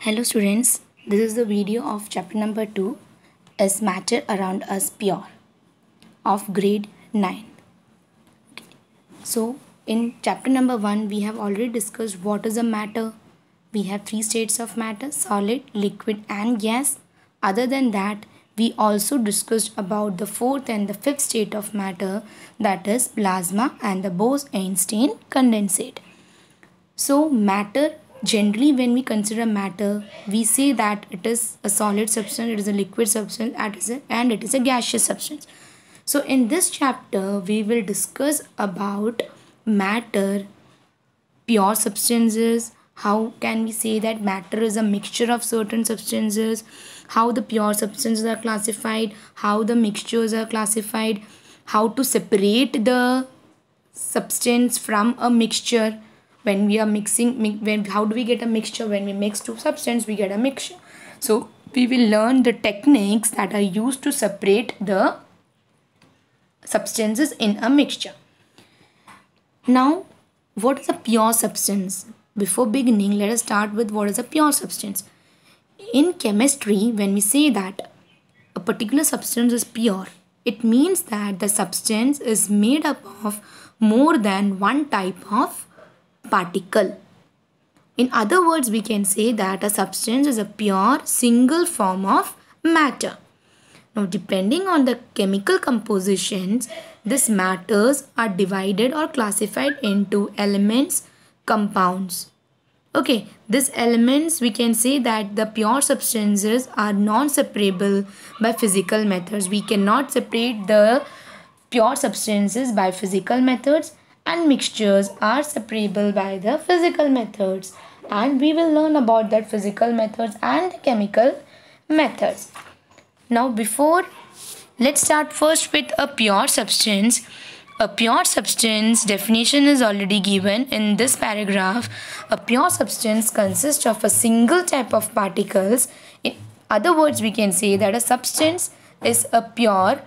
Hello students, this is the video of chapter number 2 Is Matter Around Us Pure of grade 9. So in chapter number 1 we have already discussed what is a matter. We have three states of matter solid, liquid and gas. Other than that we also discussed about the fourth and the fifth state of matter that is plasma and the Bose-Einstein condensate. So matter generally when we consider matter we say that it is a solid substance it is a liquid substance and it is a gaseous substance so in this chapter we will discuss about matter pure substances how can we say that matter is a mixture of certain substances how the pure substances are classified how the mixtures are classified how to separate the substance from a mixture when we are mixing when how do we get a mixture when we mix two substances we get a mixture so we will learn the techniques that are used to separate the substances in a mixture now what is a pure substance before beginning let us start with what is a pure substance in chemistry when we say that a particular substance is pure it means that the substance is made up of more than one type of particle. In other words, we can say that a substance is a pure single form of matter. Now, depending on the chemical compositions, these matters are divided or classified into elements, compounds. Okay, these elements we can say that the pure substances are non-separable by physical methods. We cannot separate the pure substances by physical methods and mixtures are separable by the physical methods and we will learn about that physical methods and the chemical methods. Now before, let's start first with a pure substance. A pure substance definition is already given in this paragraph. A pure substance consists of a single type of particles. In other words, we can say that a substance is a pure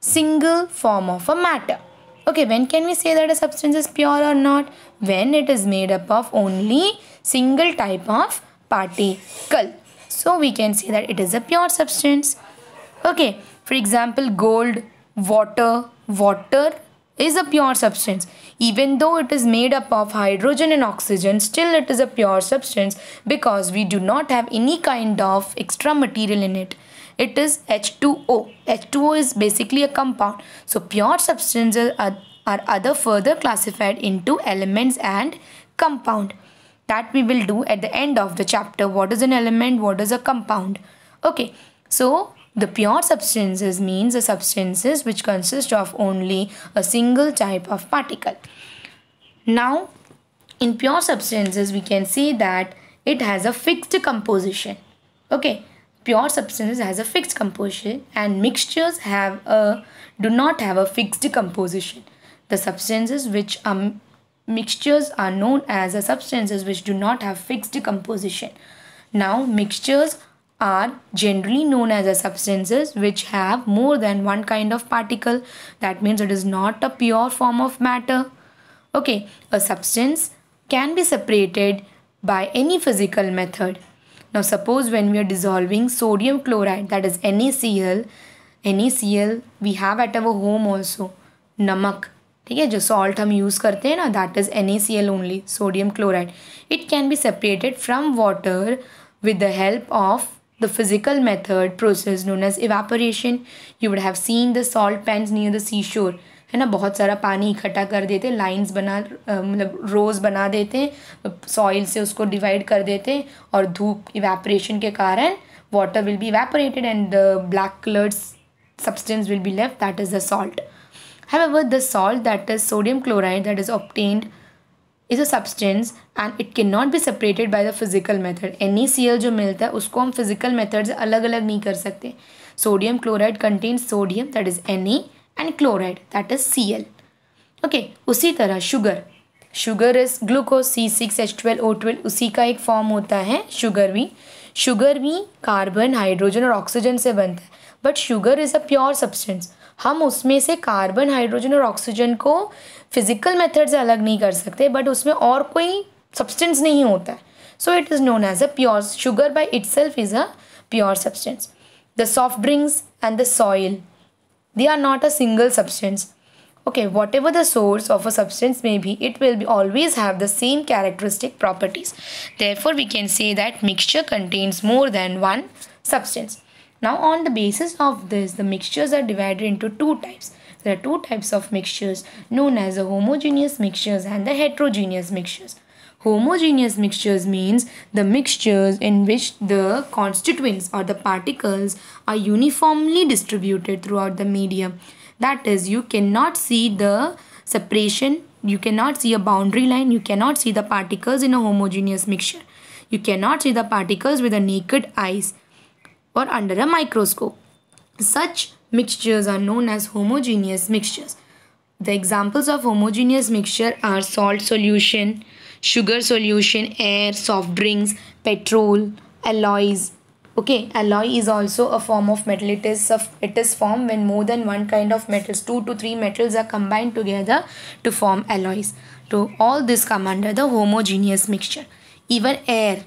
single form of a matter. Okay, when can we say that a substance is pure or not? When it is made up of only single type of particle. So we can say that it is a pure substance. Okay, for example, gold, water, water is a pure substance. Even though it is made up of hydrogen and oxygen, still it is a pure substance because we do not have any kind of extra material in it it is H2O. H2O is basically a compound. So pure substances are, are other further classified into elements and compound. That we will do at the end of the chapter. What is an element? What is a compound? Okay, so the pure substances means the substances which consist of only a single type of particle. Now, in pure substances, we can see that it has a fixed composition. Okay, Pure substances has a fixed composition and mixtures have a do not have a fixed composition. The substances which are mixtures are known as the substances which do not have fixed composition. Now mixtures are generally known as the substances which have more than one kind of particle. That means it is not a pure form of matter. Okay, a substance can be separated by any physical method now suppose when we are dissolving sodium chloride that is NaCl, NaCl we have at our home also namak, ठीक है जो salt हम use करते हैं ना sodium chloride. It can be separated from water with the help of the physical method process known as evaporation. You would have seen the salt pans near the seashore है ना बहुत सारा पानी इकट्ठा कर देते हैं लाइन्स बना मतलब रोज बना देते हैं सॉइल से उसको डिवाइड कर देते हैं और धूप इवेपरेशन के कारण water will be evaporated and the black colours substance will be left that is the salt have ever the salt that is sodium chloride that is obtained is a substance and it can not be separated by the physical method any C L जो मिलता है उसको हम physical method से अलग अलग नहीं कर सकते sodium chloride content sodium that is any and chloride that is Cl. Okay, उसी तरह sugar. Sugar is glucose C six H twelve O twelve उसी का एक फॉर्म होता है शुगर भी शुगर भी कार्बन हाइड्रोजन और ऑक्सीजन से बनता है but sugar is a pure substance हम उसमें से कार्बन हाइड्रोजन और ऑक्सीजन को फिजिकल मेथड से अलग नहीं कर सकते बट उसमें और कोई सब्सटेंस नहीं होता है so it is known as a pure sugar by it is a pure substance the soft drinks and the soil They are not a single substance. Okay, whatever the source of a substance may be, it will be always have the same characteristic properties. Therefore, we can say that mixture contains more than one substance. Now, on the basis of this, the mixtures are divided into two types. There are two types of mixtures known as the homogeneous mixtures and the heterogeneous mixtures. Homogeneous mixtures means the mixtures in which the constituents or the particles are uniformly distributed throughout the medium. That is, you cannot see the separation, you cannot see a boundary line, you cannot see the particles in a homogeneous mixture. You cannot see the particles with the naked eyes or under a microscope. Such mixtures are known as homogeneous mixtures. The examples of homogeneous mixture are salt solution, sugar solution, air, soft drinks, petrol, alloys. Okay, alloy is also a form of metal. It is, a, it is formed when more than one kind of metals, two to three metals are combined together to form alloys. So all this come under the homogeneous mixture. Even air,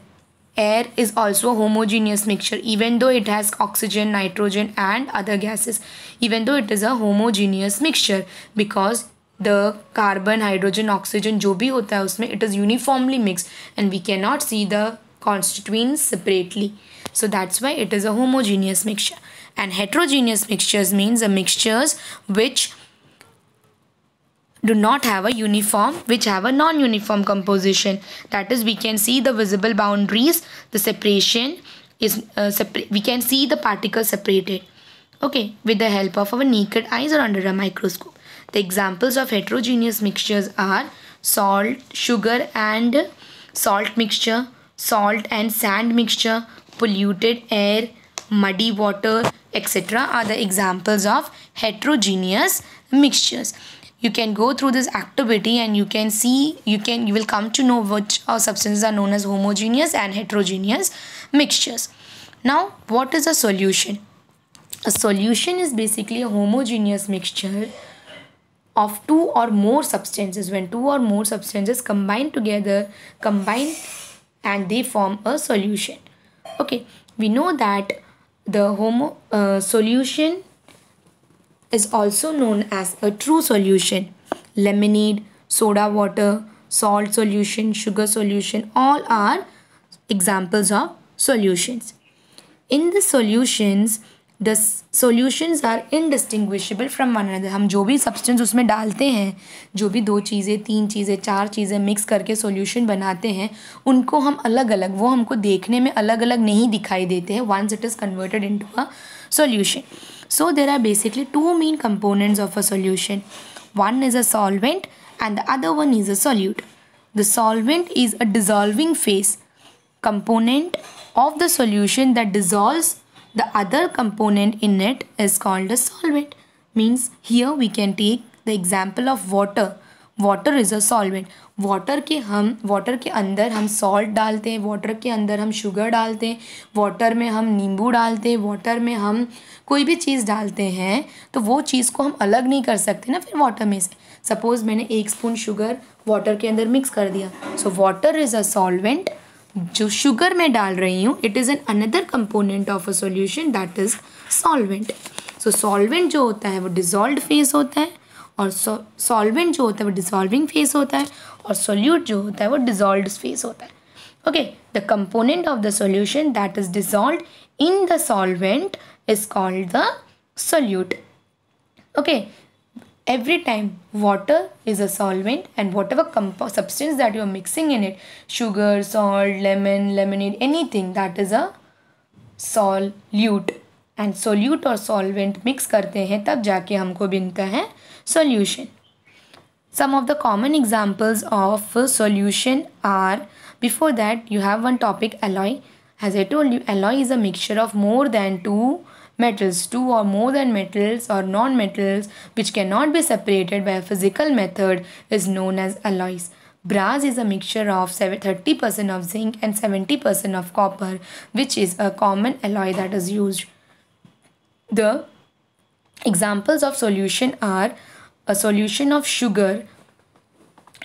air is also a homogeneous mixture even though it has oxygen nitrogen and other gases even though it is a homogeneous mixture because the carbon hydrogen oxygen जो भी होता hai usme it is uniformly mixed and we cannot see the constituents separately so that's why it is a homogeneous mixture and heterogeneous mixtures means a mixtures which do not have a uniform which have a non-uniform composition that is we can see the visible boundaries the separation is uh, we can see the particles separated okay with the help of our naked eyes or under a microscope the examples of heterogeneous mixtures are salt, sugar and salt mixture, salt and sand mixture, polluted air, muddy water, etc. are the examples of heterogeneous mixtures. You can go through this activity and you can see, you can you will come to know which uh, substances are known as homogeneous and heterogeneous mixtures. Now, what is a solution? A solution is basically a homogeneous mixture of two or more substances when two or more substances combine together combine and they form a solution okay we know that the homo uh, solution is also known as a true solution lemonade soda water salt solution sugar solution all are examples of solutions in the solutions the solutions are indistinguishable from one another हम जो भी substance उसमें डालते हैं जो भी दो चीज़ें तीन चीज़ें चार चीज़ें मिक्स करके सोल्यूशन बनाते हैं उनको हम अलग अलग वो हमको देखने में अलग अलग नहीं दिखाई देते हैं once it is converted into a solution so there are basically two main components of a solution one is a solvent and the other one is a solute the solvent is a dissolving phase component of the solution that dissolve The other component in it is called a solvent. Means here we can take the example of water. Water is a solvent water के हम water के अंदर हम salt डालते हैं water के अंदर हम शुगर डालते हैं वाटर में हम नींबू डालते हैं वाटर में हम कोई भी चीज़ डालते हैं तो वो चीज़ को हम अलग नहीं कर सकते ना फिर वाटर में से सपोज़ मैंने एक स्पून शुगर वाटर के अंदर मिक्स कर दिया so water is a solvent जो शुगर मैं डाल रही हूँ it is an another component of a solution that is solvent so solvent जो होता है वो डिजॉल्व फेस होता है और सॉल्वेंट जो होता है वो डिजॉल्विंग फेस होता है और सोल्यूट जो होता है वो डिजॉल्व फेस होता है okay the component of the solution that is dissolve in the solvent is called the solute okay every time water is a solvent and whatever comp substance that you are mixing in it sugar salt lemon lemonade anything that is a solute and solute or solvent mix karte hain tab jaake humko binta hai solution some of the common examples of solution are before that you have one topic alloy as i told you alloy is a mixture of more than two metals. Two or more than metals or non-metals which cannot be separated by a physical method is known as alloys. Brass is a mixture of 30% of zinc and 70% of copper which is a common alloy that is used. The examples of solution are a solution of sugar.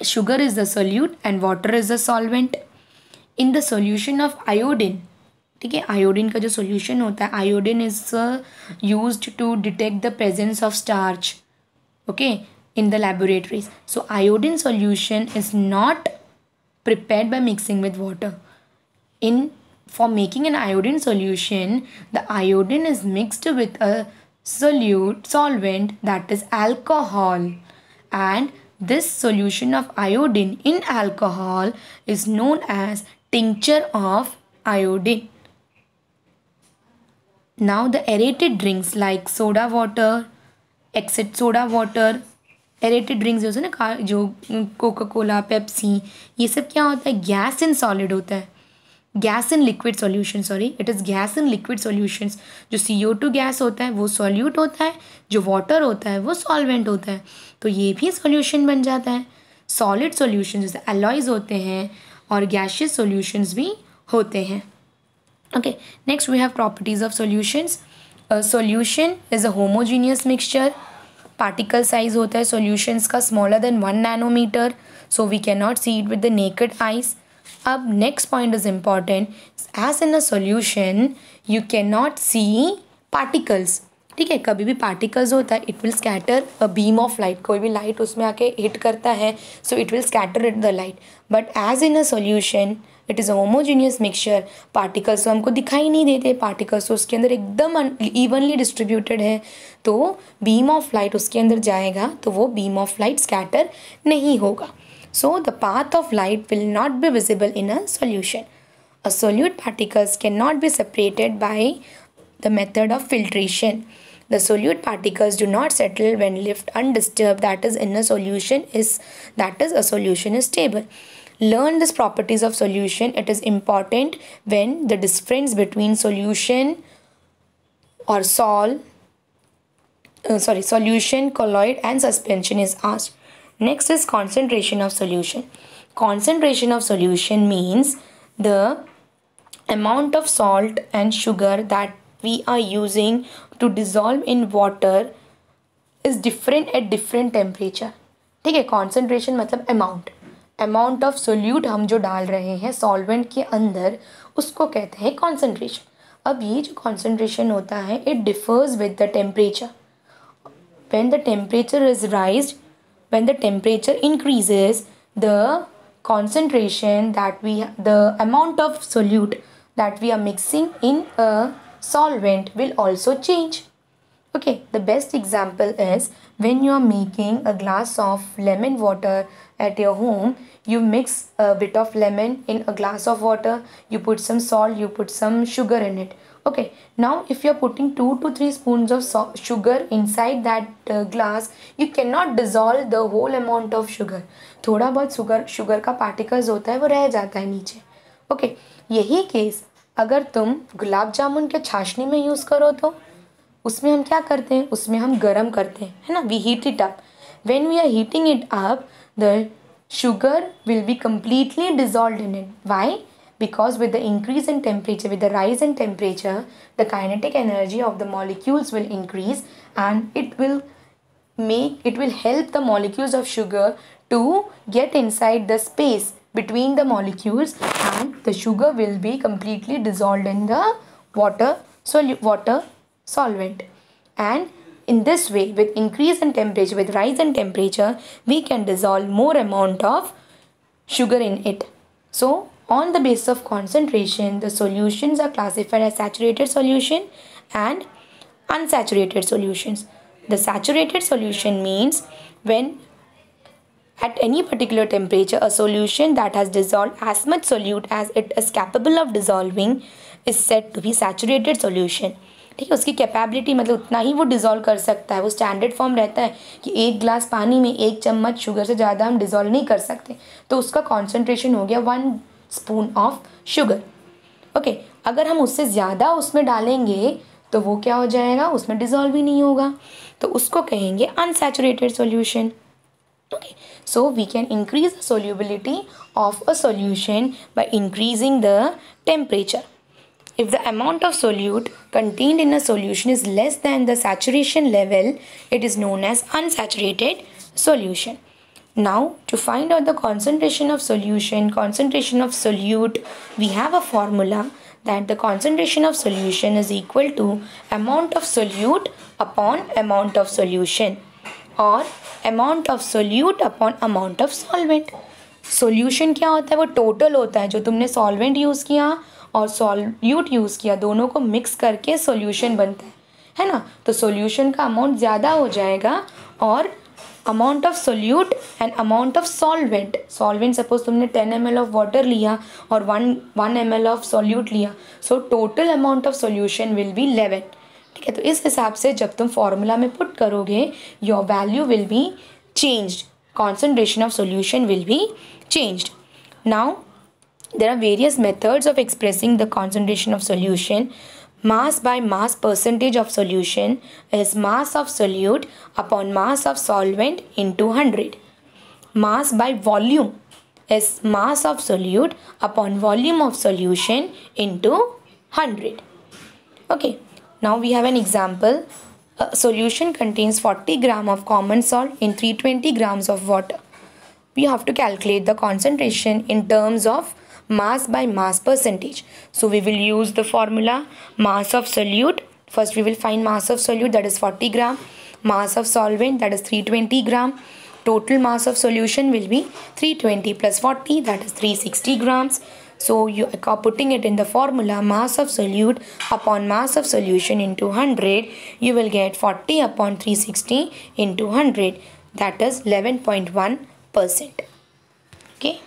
Sugar is the solute and water is the solvent. In the solution of iodine, ठीक है iodine का जो solution होता है iodine is use to detect the presence of starch okay in the laboratories. So iodine solution is not prepared by mixing with water. In for making an iodine solution, the iodine is mixed with a solute solvent that is alcohol and this solution of iodine in alcohol is known as tincture of iodine. Now the aerated drinks like soda water, except soda water aerated drinks जो है ना जो Coca Cola Pepsi ये सब क्या होता है gas इन solid होता है gas in liquid solution sorry it is gas in liquid solutions जो सी ओ टू गैस होता है वो सॉल्यूट होता है जो वाटर होता है वो सॉल्वेंट होता है तो ये भी सॉल्यूशन बन जाता है सॉलिड सॉल्यूशन जैसे एलॉयज होते हैं और गैशियस सॉल्यूशंस भी होते हैं okay next we have properties of solutions a solution is a homogeneous mixture particle size होता है सोल्यूशंस का smaller than one nanometre so we can not see it with the naked eyes अब next point is important as in a solution you can not see particles ठीक है कभी भी particles होता है it will scatter a beam of light कोई भी light उसमें आके हिट करता है so it will scatter it the light but as in a solution it is a homogeneous mixture particles तो हमको दिखाई नहीं देते पार्टिकल्स तो उसके अंदर एकदम इवनली डिस्ट्रीब्यूटेड है तो बीम ऑफ लाइट उसके अंदर जाएगा तो वो बीम ऑफ लाइट स्कैटर नहीं होगा so the path of light will not be visible in a solution a solute particles can not be separated by the method of filtration the solute particles do not settle when left undisturbed that is in a solution is that is a solution is stable learn these properties of solution it is important when the difference between solution or sol uh, sorry solution colloid and suspension is asked next is concentration of solution concentration of solution means the amount of salt and sugar that we are using to dissolve in water is different at different temperature ठीक है concentration मतलब amount amount of solute हम जो डाल रहे हैं solvent के अंदर उसको कहते हैं कॉन्सेंट्रेशन अब ये जो कॉन्सेंट्रेशन होता है it differs with the temperature when the temperature is rise when the temperature increases the concentration that we the amount of solute that we are mixing in a solvent will also change Okay, the best example is when you are making a glass of lemon water at your home, you mix a bit of lemon in a glass of water, you put some salt, you put some sugar in it. Okay, now if you are putting 2 to 3 spoons of so sugar inside that uh, glass, you cannot dissolve the whole amount of sugar. thoda bahut sugar, sugar ka particles hota hai wo reh jata hai niche okay, yahi case agar tum gulab jamun ke chashni mein use karo to उसमें हम क्या करते हैं उसमें हम गर्म करते हैं है ना we heat it up when we are heating it up the sugar will be completely dissolved in it. Why? Because with the increase in temperature, with the rise in temperature, the kinetic energy of the molecules will increase and it will make it will help the molecules of sugar to get inside the space between the molecules and the sugar will be completely dissolved in the water so water solvent and in this way with increase in temperature with rise in temperature we can dissolve more amount of sugar in it so on the basis of concentration the solutions are classified as saturated solution and unsaturated solutions the saturated solution means when at any particular temperature, a solution that has dissolved as much solute as it is capable of dissolving is said to be saturated solution. ठीक है उसकी capability मतलब उतना ही वो dissolve कर सकता है वो स्टैंडर्ड फॉर्म रहता है कि एक ग्लास पानी में एक चम्मच शुगर से ज़्यादा हम डिज़ोल्व नहीं कर सकते तो उसका कॉन्सेंट्रेशन हो गया one spoon of sugar okay अगर हम उससे ज़्यादा उसमें डालेंगे तो वो क्या हो जाएगा उसमें डिज़ोल्व ही नहीं होगा तो उसको कहेंगे unsaturated solution okay so we can increase the solubility of a solution by increasing the temperature If the amount of solute contained in a solution is less than the saturation level, it is known as unsaturated solution. Now, to find out the concentration of solution, concentration of solute, we have a formula that the concentration of solution is equal to amount of solute upon amount of solution or amount of solute upon amount of solvent. Solution क्या होता है वो total होता है जो तुमने solvent use किया और सॉल्यूट यूज़ किया दोनों को मिक्स करके सॉल्यूशन बनता है है ना तो सॉल्यूशन का अमाउंट ज़्यादा हो जाएगा और amount of solute and amount of solvent solvent suppose तुमने ten M L of water लिया और one one M L of solute लिया so total amount of solution will be eleven ठीक है तो इस हिसाब से जब तुम फॉर्मूला में पुट करोगे your value will be changed concentration of solution will be changed now There are various methods of expressing the concentration of solution. Mass by mass percentage of solution is mass of solute upon mass of solvent into 100. Mass by volume is mass of solute upon volume of solution into 100. Okay, now we have an example. A solution contains 40 gram of common salt in 320 grams of water. We have to calculate the concentration in terms of mass by mass percentage. So we will use the formula mass of solute. First we will find mass of solute that is 40 gram. Mass of solvent that is 320 gram. Total mass of solution will be 320 plus 40 that is 360 grams. So you are uh, putting it in the formula mass of solute upon mass of solution into 100 you will get 40 upon 360 into 100 that is 11.1 percent. Okay.